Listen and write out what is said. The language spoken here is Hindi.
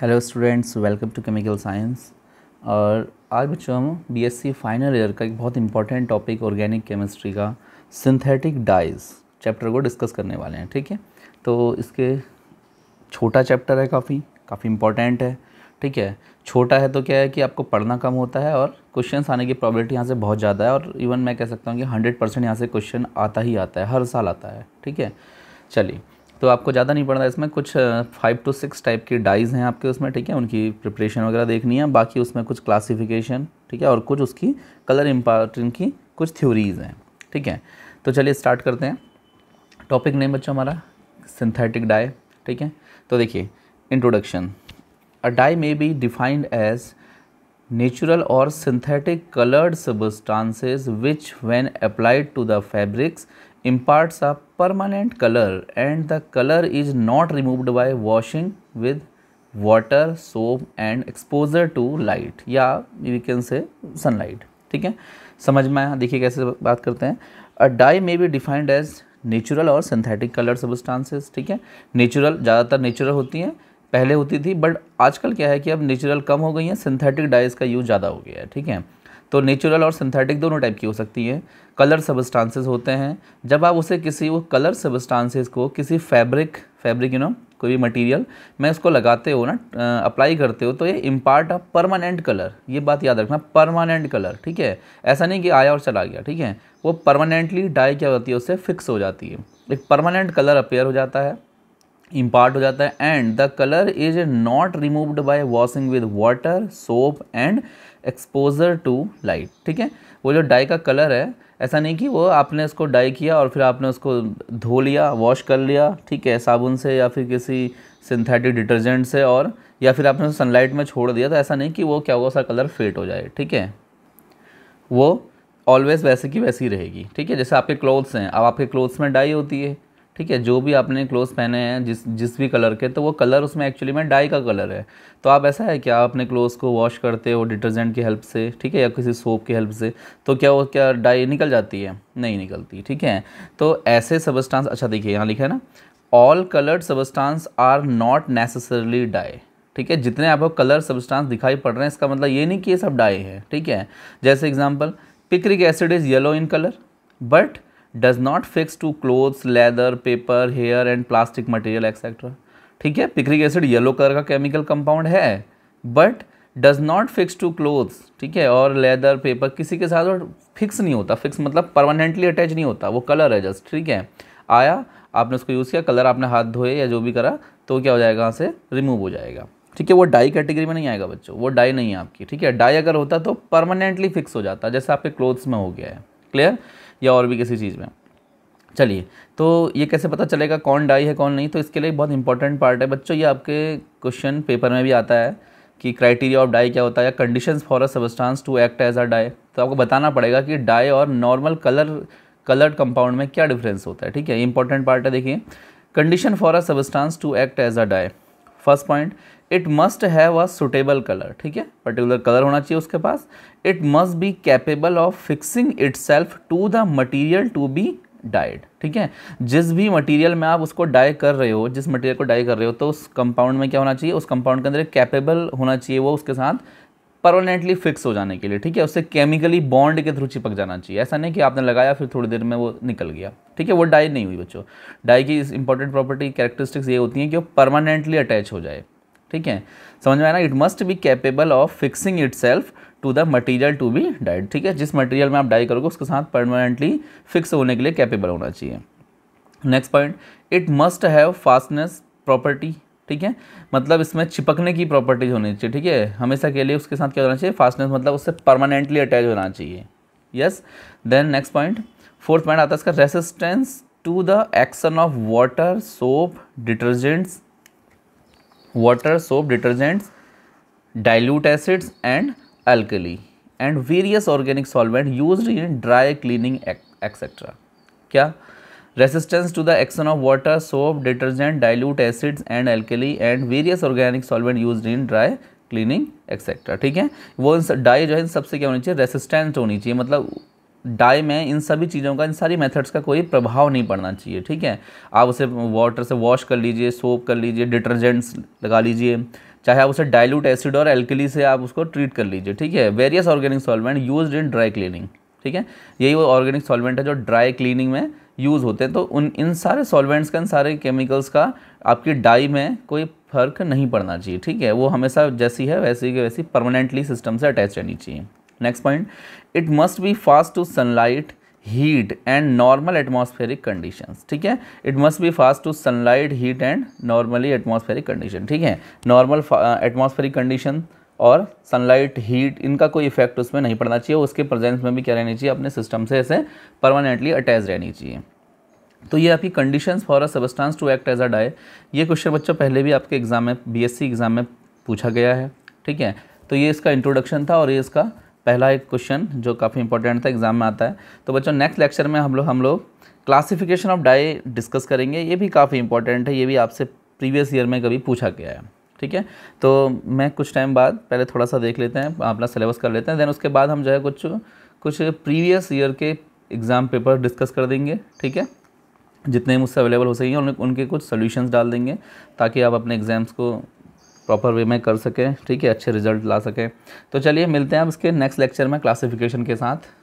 hello students welcome to chemical science और आज बच्चों हम बीएससी फाइनल ईयर का एक बहुत इंपॉर्टेंट टॉपिक ऑर्गेनिक केमिस्ट्री का सिंथेटिक डाइज चैप्टर को डिस्कस करने वाले हैं ठीक है तो इसके छोटा चैप्टर है काफ़ी काफ़ी इंपॉर्टेंट है ठीक है छोटा है तो क्या है कि आपको पढ़ना कम होता है और क्वेश्चन आने की प्रॉबिलिटी यहाँ से बहुत ज़्यादा है और इवन मैं कह सकता हूँ कि हंड्रेड परसेंट यहाँ से क्वेश्चन आता ही आता है हर साल आता है ठीक है चलिए तो आपको ज़्यादा नहीं पड़ना इसमें कुछ फाइव टू सिक्स टाइप की डाइज़ हैं आपके उसमें ठीक है उनकी प्रिपरेशन वगैरह देखनी है बाकी उसमें कुछ क्लासिफिकेशन ठीक है और कुछ उसकी कलर इम्पॉर्टेंट की कुछ थ्योरीज़ हैं ठीक है तो चलिए स्टार्ट करते हैं टॉपिक नेम बच्चों हमारा सिंथेटिक डाई ठीक है तो देखिए introduction a dye may be defined as natural और synthetic coloured substances which when applied to the fabrics imparts a permanent color and the color is not removed by washing with water, soap and exposure to light या we can say sunlight ठीक है समझ में आया देखिए कैसे बात करते हैं a dye may be defined as natural और सिंथेटिक कलर सब्सटेंसेस ठीक है नेचुरल ज़्यादातर natural होती हैं पहले होती थी बट आजकल क्या है कि अब नेचुरल कम हो गई हैं सिंथेटिक डाइज का यूज़ ज़्यादा हो गया है ठीक है तो नेचुरल और सिंथेटिक दोनों टाइप की हो सकती हैं कलर सबस्टांसेस होते हैं जब आप उसे किसी वो कलर सबस्टांसेस को किसी फैब्रिक फैब्रिक यू नो कोई भी मटेरियल मैं उसको लगाते हो ना अप्लाई करते हो तो ये इम्पार्ट ऑफ परमानेंट कलर ये बात याद रखना परमानेंट कलर ठीक है ऐसा नहीं कि आया और चला गया ठीक है वो परमानेंटली डाई क्या होती है उससे फिक्स हो जाती है एक परमानेंट कलर अपेयर हो जाता है इम्पार्ट हो जाता है and the colour is not removed by washing with water soap and exposure to light ठीक है वो जो डाई का कलर है ऐसा नहीं कि वो आपने उसको डाई किया और फिर आपने उसको धो लिया वॉश कर लिया ठीक है साबुन से या फिर किसी सिंथेटिक डिटर्जेंट से और या फिर आपने सनलाइट में छोड़ दिया तो ऐसा नहीं कि वो क्या होगा उसका कलर फेड हो जाए ठीक है वो ऑलवेज़ वैसे की वैसी रहेगी ठीक है जैसे आपके क्लोथ्स हैं अब आपके क्लोथ्स में डाई होती है ठीक है जो भी आपने क्लोथ्स पहने हैं जिस जिस भी कलर के तो वो कलर उसमें एक्चुअली में डाई का कलर है तो आप ऐसा है कि आप अपने क्लोथ्स को वॉश करते हो डिटर्जेंट की हेल्प से ठीक है या किसी सोप की हेल्प से तो क्या वो क्या डाई निकल जाती है नहीं निकलती ठीक है तो ऐसे सबस्टांस अच्छा देखिए यहाँ लिखा है ना all coloured substance are not necessarily dye ठीक है जितने आपको कलर सबस्टांस दिखाई पड़ रहे हैं इसका मतलब ये नहीं कि ये सब डाई है ठीक है जैसे example picric acid is yellow in colour but does not fix to clothes leather paper hair and plastic material etcetera ठीक है पिक्रिक एसिड येलो कलर का केमिकल कंपाउंड है but does not fix to clothes ठीक है और लेदर पेपर किसी के साथ फिक्स नहीं होता फिक्स मतलब परमानेंटली अटैच नहीं होता वो कलर है जस्ट ठीक है आया आपने उसको यूज़ किया कलर आपने हाथ धोए या जो भी करा तो क्या हो जाएगा वहाँ से रिमूव हो जाएगा ठीक है वो डाई कैटेगरी में नहीं आएगा बच्चों वो डाई नहीं है आपकी ठीक है डाई अगर होता तो परमानेंटली फिक्स हो जाता जैसे आपके क्लोथ्स में हो गया है क्लियर या और भी किसी चीज़ में चलिए तो ये कैसे पता चलेगा कौन डाई है कौन नहीं तो इसके लिए बहुत इंपॉर्टेंट पार्ट है बच्चों ये आपके क्वेश्चन पेपर में भी आता है कि क्राइटेरिया ऑफ डाई क्या होता है या condition for a substance to act as a dye तो आपको बताना पड़ेगा कि डाई और नॉर्मल कलर कलर्ड कंपाउंड में क्या डिफरेंस होता है ठीक है इंपॉर्टेंट पार्ट है देखिए condition for a substance to act as a dye first point it must have a suitable colour ठीक है पर्टिकुलर कलर होना चाहिए उसके पास it must be capable of fixing itself to the material to be dyed ठीक है जिस भी मटेरियल में आप उसको डाई कर रहे हो जिस मटेरियल को डाई कर रहे हो तो उस कंपाउंड में क्या होना चाहिए उस कंपाउंड के अंदर कैपेबल होना चाहिए वो उसके साथ परमानेंटली फिक्स हो जाने के लिए ठीक है उससे केमिकली बॉन्ड के थ्रू चिपक जाना चाहिए ऐसा नहीं कि आपने लगाया फिर थोड़ी देर में वो निकल गया ठीक है वो डाई नहीं हुई बच्चों डाई की इंपॉर्टेंट प्रॉपर्टी कैरेक्टरिस्टिक्स ये होती हैं कि वो परमानेंटली अटैच हो जाए ठीक है समझ में ना it must be capable of fixing itself to the material to be dyed ठीक है जिस मटीरियल में आप डाई करोगे उसके साथ परमानेंटली फिक्स होने के लिए कैपेबल होना चाहिए next point it must have fastness property ठीक है मतलब इसमें चिपकने की प्रॉपर्टीज होनी चाहिए ठीक है हमेशा के लिए उसके साथ क्या होना चाहिए फास्टनेस मतलब उससे परमानेंटली अटैच होना चाहिए yes then next point fourth point आता है इसका resistance to the action of water soap detergents water soap detergents dilute acids and alkali and various organic solvent use in dry cleaning etcetera क्या resistance to the action of water soap detergent dilute acids and alkali and various organic solvent used in dry cleaning etcetera ठीक है वो डाई जो है इन सबसे क्या होनी चाहिए रेसिस्टेंट होनी चाहिए मतलब डाई में इन सभी चीज़ों का इन सारी मेथड्स का कोई प्रभाव नहीं पड़ना चाहिए ठीक है आप उसे वाटर से वॉश कर लीजिए सोप कर लीजिए डिटर्जेंट्स लगा लीजिए चाहे आप उसे डाइल्यूट एसिड और एल्कली से आप उसको ट्रीट कर लीजिए ठीक है various organic solvent use in dry cleaning ठीक है यही वो ऑर्गेनिक सॉल्वेंट है जो ड्राई क्लीनिंग में यूज़ होते हैं तो उन इन सारे सॉल्वेंट्स का इन सारे केमिकल्स का आपकी डाई में कोई फ़र्क नहीं पड़ना चाहिए ठीक है वो हमेशा जैसी है वैसी की वैसी परमानेंटली सिस्टम से अटैच रहनी चाहिए next point it must be fast to sunlight heat and normal atmospheric conditions ठीक है it must be fast to sunlight heat and normally atmospheric condition ठीक है नॉर्मल एटमॉस्फेरिक कंडीशन और सनलाइट हीट इनका कोई इफेक्ट उसमें नहीं पड़ना चाहिए उसके प्रेजेंस में भी क्या रहनी चाहिए अपने सिस्टम से ऐसे परमानेंटली अटैच रहनी चाहिए तो ये आपकी conditions for a substance to act as a dye ये क्वेश्चन बच्चों पहले भी आपके एग्ज़ाम में बीएससी एग्ज़ाम में पूछा गया है ठीक है तो ये इसका इंट्रोडक्शन था और ये इसका पहला एक क्वेश्चन जो काफ़ी इंपॉर्टेंट था एग्ज़ाम में आता है तो बच्चों नेक्स्ट लेक्चर में हम लोग हम लोग क्लासिफिकेशन ऑफ डाई डिस्कस करेंगे ये भी काफ़ी इंपॉर्टेंट है ये भी आपसे प्रीवियस ईयर में कभी पूछा गया है ठीक है तो मैं कुछ टाइम बाद पहले थोड़ा सा देख लेते हैं अपना सिलेबस कर लेते हैं देन उसके बाद हम जो है कुछ कुछ प्रीवियस ईयर के एग्ज़ाम पेपर डिस्कस कर देंगे ठीक है जितने मुझसे अवेलेबल हो सकेंगे उन, उनके कुछ सोल्यूशंस डाल देंगे ताकि आप अपने एग्ज़ाम्स को प्रॉपर वे में कर सकें ठीक है अच्छे रिजल्ट ला सकें तो चलिए मिलते हैं अब इसके नेक्स्ट लेक्चर में क्लासिफिकेशन के साथ